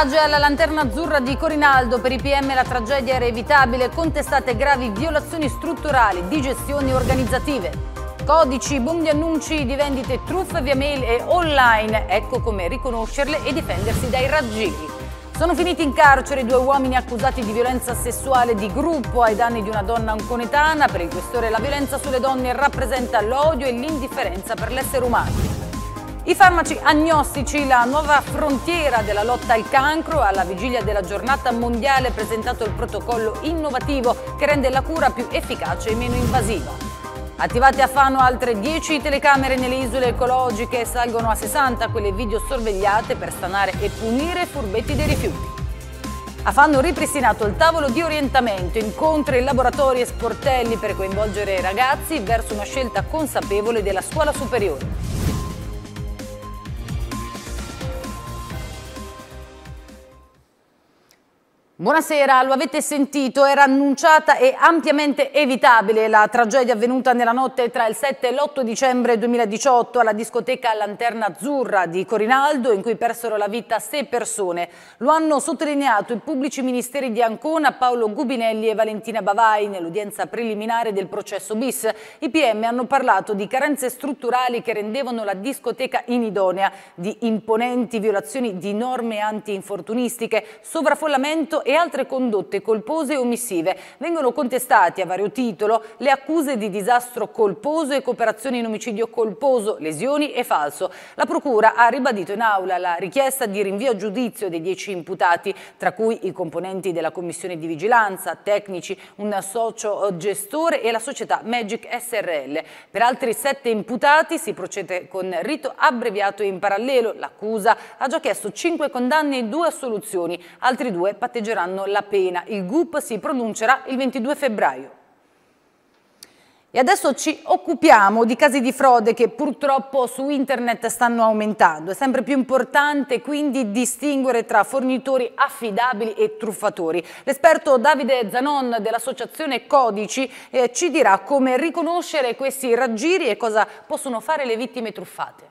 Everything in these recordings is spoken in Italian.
Plagio e alla lanterna azzurra di Corinaldo, per i PM la tragedia era evitabile, contestate gravi violazioni strutturali di gestioni organizzative. Codici, boom di annunci di vendite, truffe via mail e online, ecco come riconoscerle e difendersi dai raggiri. Sono finiti in carcere due uomini accusati di violenza sessuale di gruppo ai danni di una donna anconetana. Per il questore la violenza sulle donne rappresenta l'odio e l'indifferenza per l'essere umano. I farmaci agnostici, la nuova frontiera della lotta al cancro, alla vigilia della giornata mondiale è presentato il protocollo innovativo che rende la cura più efficace e meno invasiva. Attivate a Fano altre 10 telecamere nelle isole ecologiche, salgono a 60 quelle video sorvegliate per stanare e punire i furbetti dei rifiuti. A Fano ripristinato il tavolo di orientamento, incontri, laboratori e sportelli per coinvolgere i ragazzi verso una scelta consapevole della scuola superiore. Buonasera, lo avete sentito, era annunciata e ampiamente evitabile la tragedia avvenuta nella notte tra il 7 e l'8 dicembre 2018 alla discoteca Lanterna Azzurra di Corinaldo in cui persero la vita sei persone. Lo hanno sottolineato i pubblici ministeri di Ancona, Paolo Gubinelli e Valentina Bavai nell'udienza preliminare del processo bis. I PM hanno parlato di carenze strutturali che rendevano la discoteca inidonea, di imponenti violazioni di norme antinfortunistiche, sovraffollamento e altre condotte colpose e omissive. Vengono contestati a vario titolo le accuse di disastro colposo e cooperazione in omicidio colposo, lesioni e falso. La Procura ha ribadito in aula la richiesta di rinvio a giudizio dei dieci imputati, tra cui i componenti della Commissione di Vigilanza, tecnici, un socio gestore e la società Magic SRL. Per altri sette imputati si procede con rito abbreviato in parallelo. L'accusa ha già chiesto cinque condanne e due assoluzioni. Altri due patteggeranno pronunceranno la pena. Il GUP si pronuncerà il 22 febbraio. E adesso ci occupiamo di casi di frode che purtroppo su internet stanno aumentando. È sempre più importante quindi distinguere tra fornitori affidabili e truffatori. L'esperto Davide Zanon dell'associazione Codici eh, ci dirà come riconoscere questi raggiri e cosa possono fare le vittime truffate.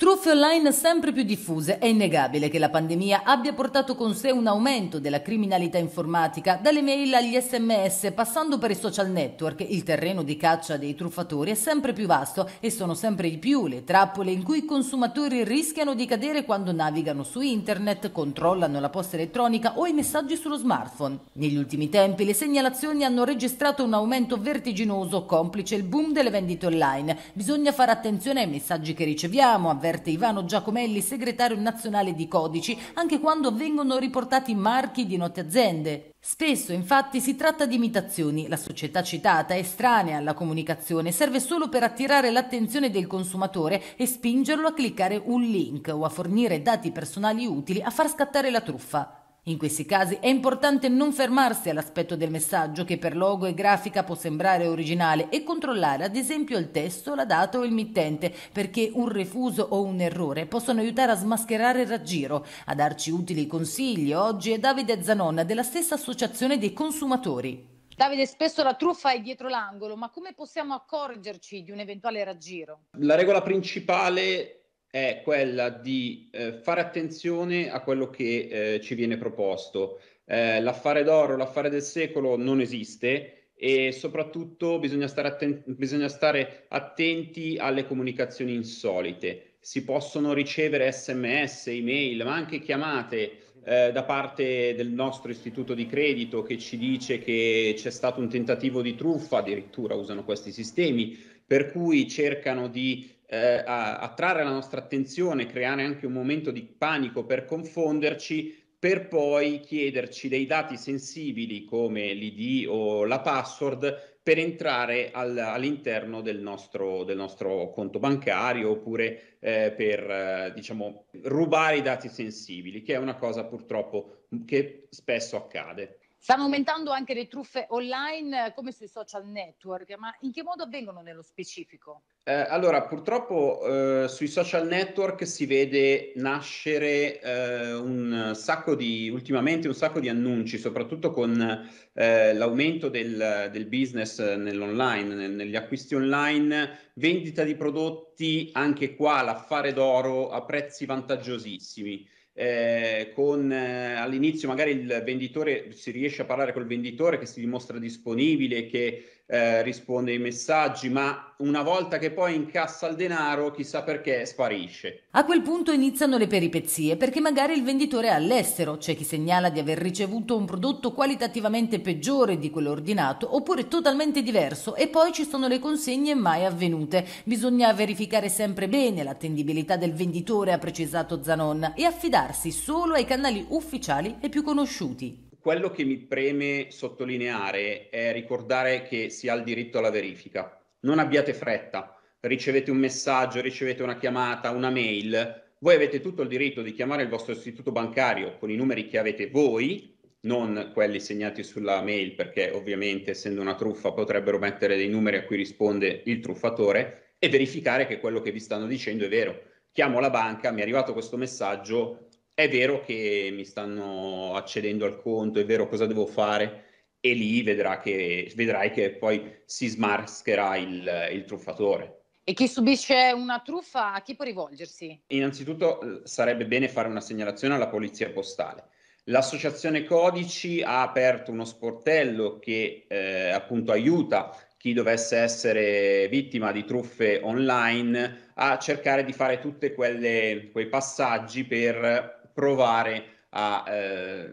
Truffe online sempre più diffuse, è innegabile che la pandemia abbia portato con sé un aumento della criminalità informatica, dalle mail agli sms, passando per i social network, il terreno di caccia dei truffatori è sempre più vasto e sono sempre di più le trappole in cui i consumatori rischiano di cadere quando navigano su internet, controllano la posta elettronica o i messaggi sullo smartphone. Negli ultimi tempi le segnalazioni hanno registrato un aumento vertiginoso, complice il boom delle vendite online. Bisogna fare attenzione ai messaggi che riceviamo, avvertire avverte Ivano Giacomelli, segretario nazionale di Codici, anche quando vengono riportati marchi di note aziende. Spesso infatti si tratta di imitazioni, la società citata è estranea alla comunicazione, serve solo per attirare l'attenzione del consumatore e spingerlo a cliccare un link o a fornire dati personali utili a far scattare la truffa. In questi casi è importante non fermarsi all'aspetto del messaggio che per logo e grafica può sembrare originale e controllare ad esempio il testo, la data o il mittente perché un refuso o un errore possono aiutare a smascherare il raggiro. A darci utili consigli oggi è Davide Zanon della stessa associazione dei consumatori. Davide, spesso la truffa è dietro l'angolo, ma come possiamo accorgerci di un eventuale raggiro? La regola principale è quella di eh, fare attenzione a quello che eh, ci viene proposto. Eh, l'affare d'oro, l'affare del secolo non esiste e soprattutto bisogna stare, atten- bisogna stare attenti alle comunicazioni insolite. Si possono ricevere sms, email, ma anche chiamate eh, da parte del nostro istituto di credito che ci dice che c'è stato un tentativo di truffa, addirittura usano questi sistemi, per cui cercano di eh, attrarre la nostra attenzione, creare anche un momento di panico per confonderci, per poi chiederci dei dati sensibili come l'ID o la password per entrare al, all'interno del nostro, del nostro, conto bancario oppure eh, per eh, diciamo, rubare i dati sensibili, che è una cosa purtroppo che spesso accade. Stanno aumentando anche le truffe online eh, come sui social network, ma in che modo avvengono nello specifico? Eh, allora, purtroppo eh, sui social network si vede nascere eh, un sacco di, ultimamente un sacco di annunci, soprattutto con eh, l'aumento del, del, business nell'online, nel, negli acquisti online, vendita di prodotti, anche qua l'affare d'oro a prezzi vantaggiosissimi eh, con eh, all'inizio magari il venditore si riesce a parlare col venditore che si dimostra disponibile, che eh, risponde ai messaggi, ma una volta che poi incassa il denaro, chissà perché sparisce. A quel punto iniziano le peripezie, perché magari il venditore è all'estero, c'è chi segnala di aver ricevuto un prodotto qualitativamente peggiore di quello ordinato, oppure totalmente diverso, e poi ci sono le consegne mai avvenute. Bisogna verificare sempre bene l'attendibilità del venditore, ha precisato Zanon, e affidarsi solo ai canali ufficiali e più conosciuti quello che mi preme sottolineare è ricordare che si ha il diritto alla verifica. Non abbiate fretta, ricevete un messaggio, ricevete una chiamata, una mail, voi avete tutto il diritto di chiamare il vostro istituto bancario con i numeri che avete voi, non quelli segnati sulla mail perché ovviamente essendo una truffa potrebbero mettere dei numeri a cui risponde il truffatore e verificare che quello che vi stanno dicendo è vero. Chiamo la banca, mi è arrivato questo messaggio, è vero che mi stanno accedendo al conto, è vero cosa devo fare e lì che, vedrai che poi si smascherà il, il truffatore. E chi subisce una truffa a chi può rivolgersi? Innanzitutto sarebbe bene fare una segnalazione alla polizia postale. L'associazione Codici ha aperto uno sportello che eh, appunto aiuta chi dovesse essere vittima di truffe online a cercare di fare tutti quei passaggi per provare a eh,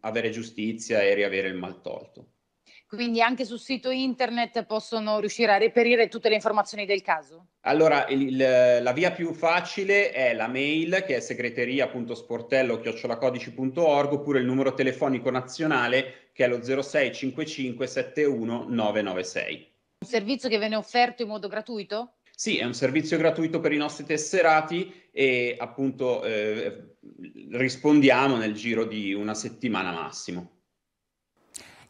avere giustizia e riavere il mal tolto. Quindi anche sul sito internet possono riuscire a reperire tutte le informazioni del caso? Allora, il, la via più facile è la mail che è segreteria.sportello-codici.org oppure il numero telefonico nazionale che è lo 0655 71 996. Un servizio che viene offerto in modo gratuito? Sì, è un servizio gratuito per i nostri tesserati e appunto eh, rispondiamo nel giro di una settimana massimo.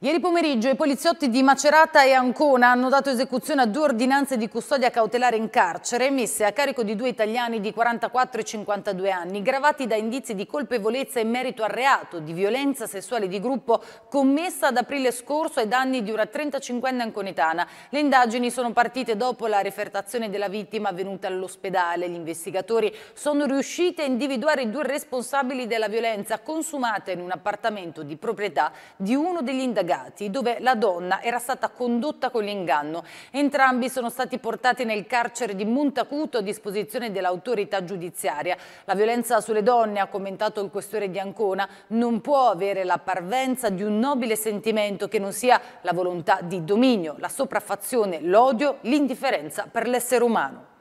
Ieri pomeriggio i poliziotti di Macerata e Ancona hanno dato esecuzione a due ordinanze di custodia cautelare in carcere emesse a carico di due italiani di 44 e 52 anni, gravati da indizi di colpevolezza in merito al reato di violenza sessuale di gruppo commessa ad aprile scorso ai danni di una 35enne anconitana. Le indagini sono partite dopo la refertazione della vittima avvenuta all'ospedale. Gli investigatori sono riusciti a individuare i due responsabili della violenza consumata in un appartamento di proprietà di uno degli indagati indagati dove la donna era stata condotta con l'inganno. Entrambi sono stati portati nel carcere di Montacuto a disposizione dell'autorità giudiziaria. La violenza sulle donne, ha commentato il questore di Ancona, non può avere la parvenza di un nobile sentimento che non sia la volontà di dominio, la sopraffazione, l'odio, l'indifferenza per l'essere umano.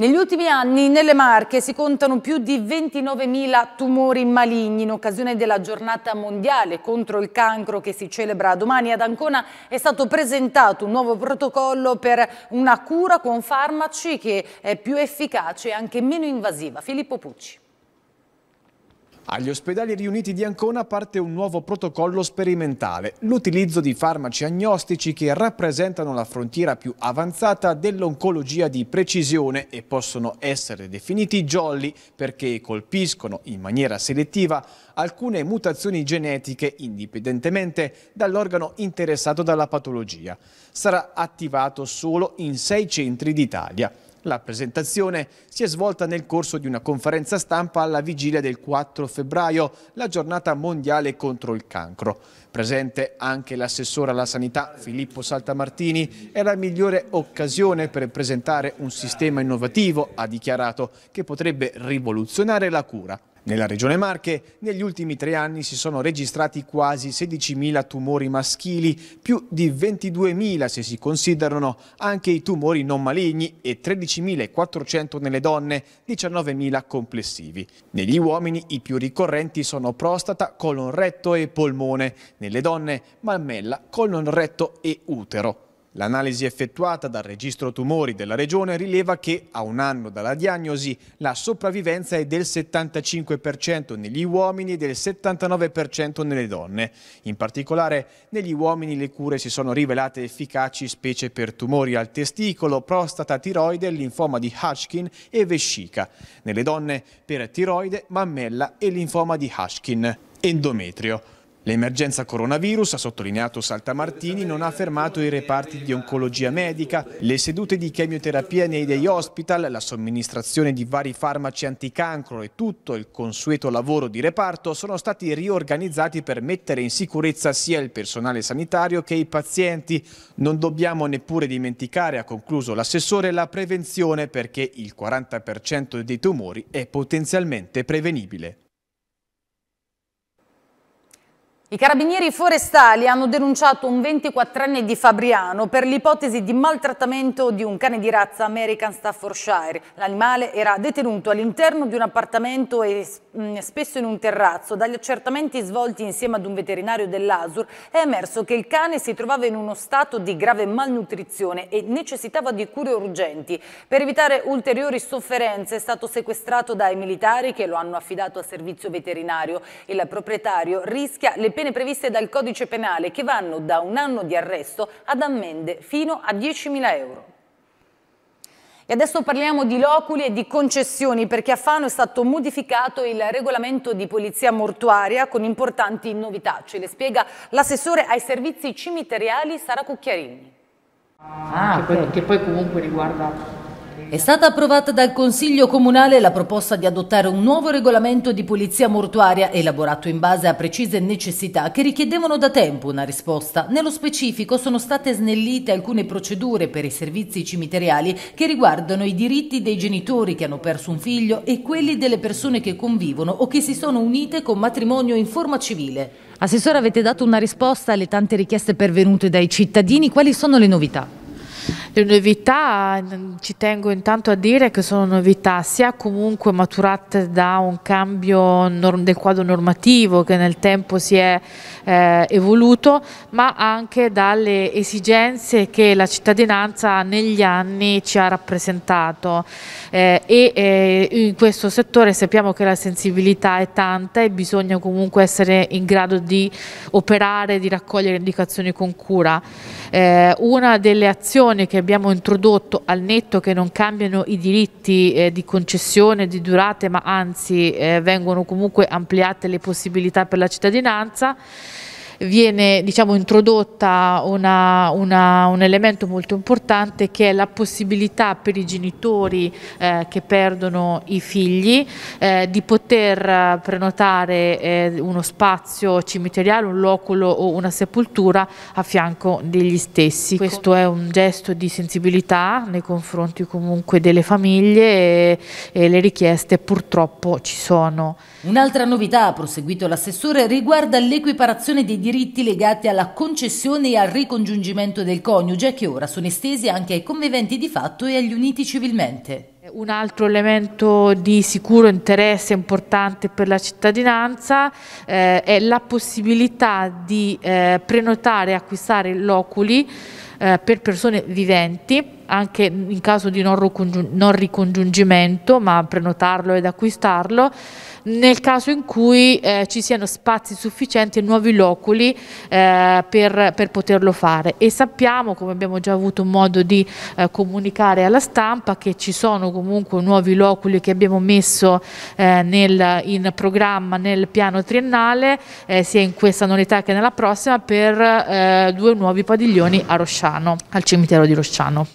Negli ultimi anni nelle Marche si contano più di 29.000 tumori maligni in occasione della giornata mondiale contro il cancro che si celebra domani ad Ancona è stato presentato un nuovo protocollo per una cura con farmaci che è più efficace e anche meno invasiva. Filippo Pucci. Agli ospedali riuniti di Ancona parte un nuovo protocollo sperimentale, l'utilizzo di farmaci agnostici che rappresentano la frontiera più avanzata dell'oncologia di precisione e possono essere definiti jolly perché colpiscono in maniera selettiva alcune mutazioni genetiche indipendentemente dall'organo interessato dalla patologia. Sarà attivato solo in sei centri d'Italia. La presentazione si è svolta nel corso di una conferenza stampa alla vigilia del 4 febbraio, la giornata mondiale contro il cancro. Presente anche l'assessore alla sanità Filippo Saltamartini, è la migliore occasione per presentare un sistema innovativo, ha dichiarato, che potrebbe rivoluzionare la cura. Nella regione Marche negli ultimi tre anni si sono registrati quasi 16.000 tumori maschili, più di 22.000 se si considerano anche i tumori non maligni e 13.400 nelle donne, 19.000 complessivi. Negli uomini i più ricorrenti sono prostata, colon retto e polmone, nelle donne mammella, colon retto e utero. L'analisi effettuata dal registro tumori della regione rileva che a un anno dalla diagnosi la sopravvivenza è del 75% negli uomini e del 79% nelle donne. In particolare negli uomini le cure si sono rivelate efficaci specie per tumori al testicolo, prostata, tiroide, linfoma di Hodgkin e vescica. Nelle donne per tiroide, mammella e linfoma di Hodgkin, endometrio. L'emergenza coronavirus, ha sottolineato Saltamartini, non ha fermato i reparti di oncologia medica, le sedute di chemioterapia nei day hospital, la somministrazione di vari farmaci anticancro e tutto il consueto lavoro di reparto sono stati riorganizzati per mettere in sicurezza sia il personale sanitario che i pazienti. Non dobbiamo neppure dimenticare, ha concluso l'assessore, la prevenzione perché il 40% dei tumori è potenzialmente prevenibile. I carabinieri forestali hanno denunciato un 24enne di Fabriano per l'ipotesi di maltrattamento di un cane di razza American Staffordshire. L'animale era detenuto all'interno di un appartamento e mm, spesso in un terrazzo. Dagli accertamenti svolti insieme ad un veterinario dell'ASUR è emerso che il cane si trovava in uno stato di grave malnutrizione e necessitava di cure urgenti. Per evitare ulteriori sofferenze è stato sequestrato dai militari che lo hanno affidato a servizio veterinario. Il proprietario rischia le pene previste dal codice penale che vanno da un anno di arresto ad ammende fino a 10.000 euro. E adesso parliamo di loculi e di concessioni perché a Fano è stato modificato il regolamento di polizia mortuaria con importanti novità. Ce le spiega l'assessore ai servizi cimiteriali Sara Cucchiarini. Ah, che, poi, che poi comunque riguarda è stata approvata dal Consiglio Comunale la proposta di adottare un nuovo regolamento di polizia mortuaria elaborato in base a precise necessità che richiedevano da tempo una risposta. Nello specifico sono state snellite alcune procedure per i servizi cimiteriali che riguardano i diritti dei genitori che hanno perso un figlio e quelli delle persone che convivono o che si sono unite con matrimonio in forma civile. Assessore, avete dato una risposta alle tante richieste pervenute dai cittadini. Quali sono le novità? Le novità, ci tengo intanto a dire che sono novità sia comunque maturate da un cambio del quadro normativo che nel tempo si è eh, evoluto, ma anche dalle esigenze che la cittadinanza negli anni ci ha rappresentato eh, e eh, in questo settore sappiamo che la sensibilità è tanta e bisogna comunque essere in grado di operare, di raccogliere indicazioni con cura. Eh, una delle azioni che abbiamo introdotto al netto che non cambiano i diritti eh, di concessione, di durate, ma anzi eh, vengono comunque ampliate le possibilità per la cittadinanza viene diciamo, introdotta una, una, un elemento molto importante che è la possibilità per i genitori eh, che perdono i figli eh, di poter prenotare eh, uno spazio cimiteriale, un loculo o una sepoltura a fianco degli stessi. Ecco. Questo è un gesto di sensibilità nei confronti comunque delle famiglie e, e le richieste purtroppo ci sono. Un'altra novità, ha proseguito l'assessore, riguarda l'equiparazione dei diritti diritti legati alla concessione e al ricongiungimento del coniuge che ora sono estesi anche ai conviventi di fatto e agli uniti civilmente. Un altro elemento di sicuro interesse importante per la cittadinanza eh, è la possibilità di eh, prenotare e acquistare loculi eh, per persone viventi anche in caso di non, non ricongiungimento, ma prenotarlo ed acquistarlo, nel caso in cui eh, ci siano spazi sufficienti e nuovi loculi eh, per, per, poterlo fare. E sappiamo, come abbiamo già avuto modo di eh, comunicare alla stampa, che ci sono comunque nuovi loculi che abbiamo messo eh, nel, in programma nel piano triennale, eh, sia in questa novità che nella prossima, per eh, due nuovi padiglioni a Rosciano, al cimitero di Rosciano.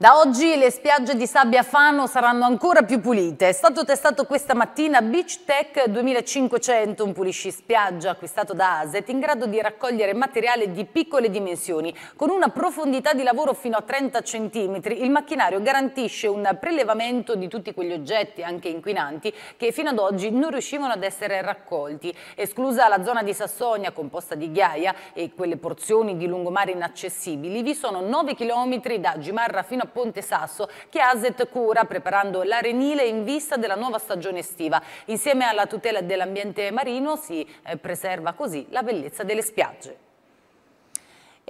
Da oggi le spiagge di sabbia Fano saranno ancora più pulite. È stato testato questa mattina Beach Tech 2500, un pulisci spiaggia acquistato da Aset, in grado di raccogliere materiale di piccole dimensioni. Con una profondità di lavoro fino a 30 cm, il macchinario garantisce un prelevamento di tutti quegli oggetti, anche inquinanti, che fino ad oggi non riuscivano ad essere raccolti. Esclusa la zona di Sassonia, composta di ghiaia, e quelle porzioni di lungomare inaccessibili, vi sono 9 km da Gimarra fino a Ponte Sasso che ASET cura preparando l'arenile in vista della nuova stagione estiva. Insieme alla tutela dell'ambiente marino si eh, preserva così la bellezza delle spiagge.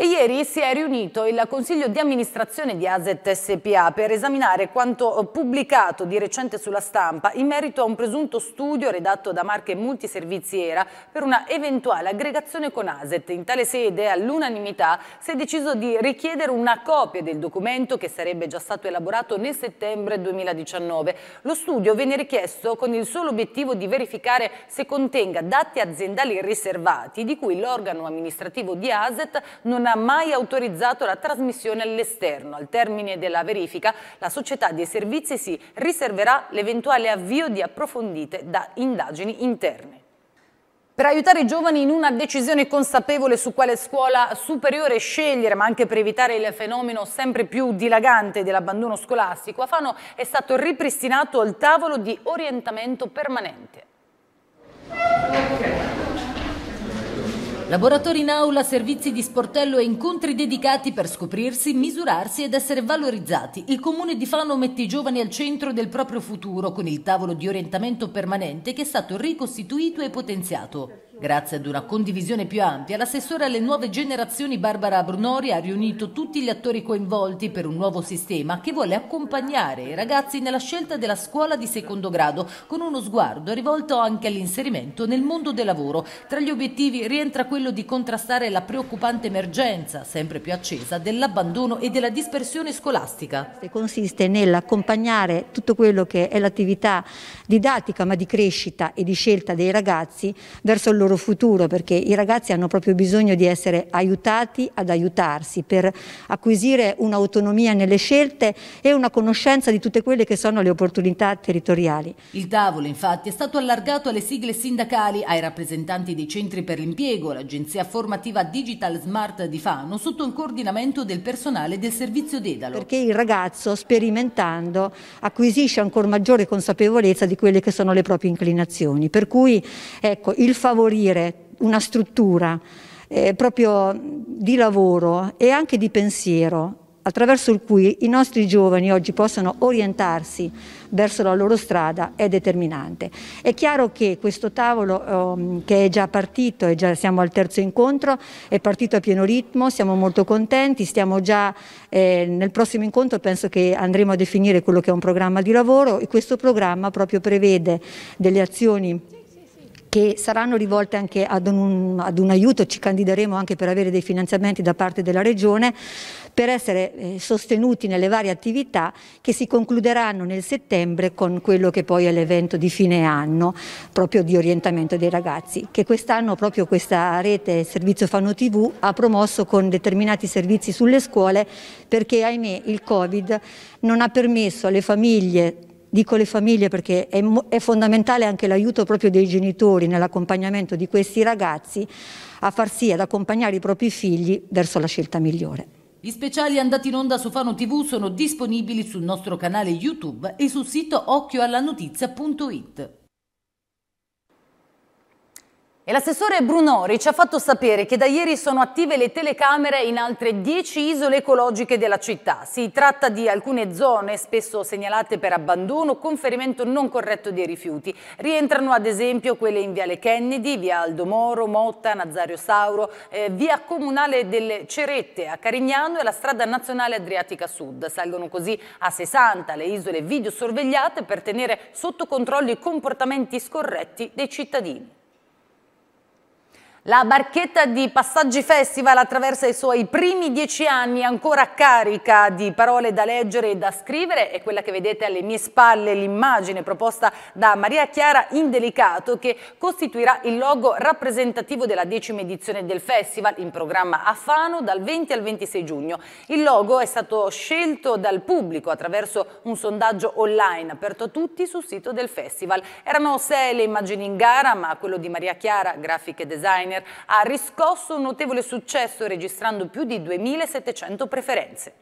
E ieri si è riunito il Consiglio di amministrazione di ASET SPA per esaminare quanto eh, pubblicato di recente sulla stampa in merito a un presunto studio redatto da Marche Multiserviziera per una eventuale aggregazione con ASET. In tale sede, all'unanimità, si è deciso di richiedere una copia del documento che sarebbe già stato elaborato nel settembre 2019. Lo studio viene richiesto con il solo obiettivo di verificare se contenga dati aziendali riservati di cui l'organo amministrativo di ASET non ha ha mai autorizzato la trasmissione all'esterno. Al termine della verifica, la società dei servizi si riserverà l'eventuale avvio di approfondite da indagini interne. Per aiutare i giovani in una decisione consapevole su quale scuola superiore scegliere, ma anche per evitare il fenomeno sempre più dilagante dell'abbandono scolastico, a Fano è stato ripristinato il tavolo di orientamento permanente. Laboratori in aula, servizi di sportello e incontri dedicati per scoprirsi, misurarsi ed essere valorizzati. Il comune di Fano mette i giovani al centro del proprio futuro con il tavolo di orientamento permanente che è stato ricostituito e potenziato. Grazie ad una condivisione più ampia, l'assessore alle nuove generazioni Barbara Brunori ha riunito tutti gli attori coinvolti per un nuovo sistema che vuole accompagnare i ragazzi nella scelta della scuola di secondo grado con uno sguardo rivolto anche all'inserimento nel mondo del lavoro. Tra gli obiettivi rientra quello di contrastare la preoccupante emergenza, sempre più accesa, dell'abbandono e della dispersione scolastica. Consiste nell'accompagnare tutto quello che è l'attività didattica ma di crescita e di scelta dei ragazzi verso il loro loro futuro, perché i ragazzi hanno proprio bisogno di essere aiutati ad aiutarsi per acquisire un'autonomia nelle scelte e una conoscenza di tutte quelle che sono le opportunità territoriali. Il tavolo infatti è stato allargato alle sigle sindacali, ai rappresentanti dei centri per l'impiego, l'agenzia formativa Digital Smart di Fano, sotto il coordinamento del personale del servizio Dedalo. Perché il ragazzo sperimentando acquisisce ancora maggiore consapevolezza di quelle che sono le proprie inclinazioni, per cui ecco, il favorire costruire una struttura eh, proprio di lavoro e anche di pensiero attraverso il cui i nostri giovani oggi possano orientarsi verso la loro strada è determinante. È chiaro che questo tavolo um, che è già partito, è già, siamo al terzo incontro, è partito a pieno ritmo, siamo molto contenti, stiamo già eh, nel prossimo incontro penso che andremo a definire quello che è un programma di lavoro e questo programma proprio prevede delle azioni che saranno rivolte anche ad un, ad un, aiuto, ci candideremo anche per avere dei finanziamenti da parte della Regione, per essere eh, sostenuti nelle varie attività che si concluderanno nel settembre con quello che poi è l'evento di fine anno, proprio di orientamento dei ragazzi, che quest'anno proprio questa rete Servizio Fano TV ha promosso con determinati servizi sulle scuole perché ahimè il Covid non ha permesso alle famiglie dico le famiglie perché è, è fondamentale anche l'aiuto proprio dei genitori nell'accompagnamento di questi ragazzi a far sì ad accompagnare i propri figli verso la scelta migliore. Gli speciali andati in onda su Fano TV sono disponibili sul nostro canale YouTube e sul sito occhioallanotizia.it. E l'assessore Brunori ci ha fatto sapere che da ieri sono attive le telecamere in altre 10 isole ecologiche della città. Si tratta di alcune zone spesso segnalate per abbandono o conferimento non corretto dei rifiuti. Rientrano ad esempio quelle in Viale Kennedy, Via Aldo Moro, Motta, Nazario Sauro, eh, Via Comunale delle Cerette a Carignano e la strada nazionale Adriatica Sud. Salgono così a 60 le isole videosorvegliate per tenere sotto controllo i comportamenti scorretti dei cittadini. La barchetta di Passaggi Festival attraversa i suoi primi dieci anni ancora carica di parole da leggere e da scrivere è quella che vedete alle mie spalle l'immagine proposta da Maria Chiara Indelicato che costituirà il logo rappresentativo della decima edizione del festival in programma a Fano dal 20 al 26 giugno. Il logo è stato scelto dal pubblico attraverso un sondaggio online aperto a tutti sul sito del festival. Erano sei le immagini in gara ma quello di Maria Chiara, grafica e design designer, ha riscosso un notevole successo registrando più di 2700 preferenze.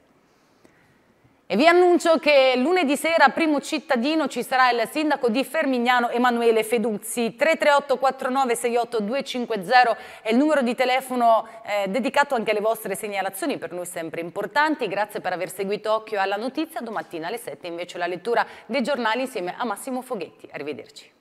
E vi annuncio che lunedì sera Primo Cittadino ci sarà il sindaco di Fermignano Emanuele Feduzzi. 338 4968 250 è il numero di telefono eh, dedicato anche alle vostre segnalazioni, per noi sempre importanti. Grazie per aver seguito Occhio alla Notizia. Domattina alle 7 invece la lettura dei giornali insieme a Massimo Foghetti. Arrivederci.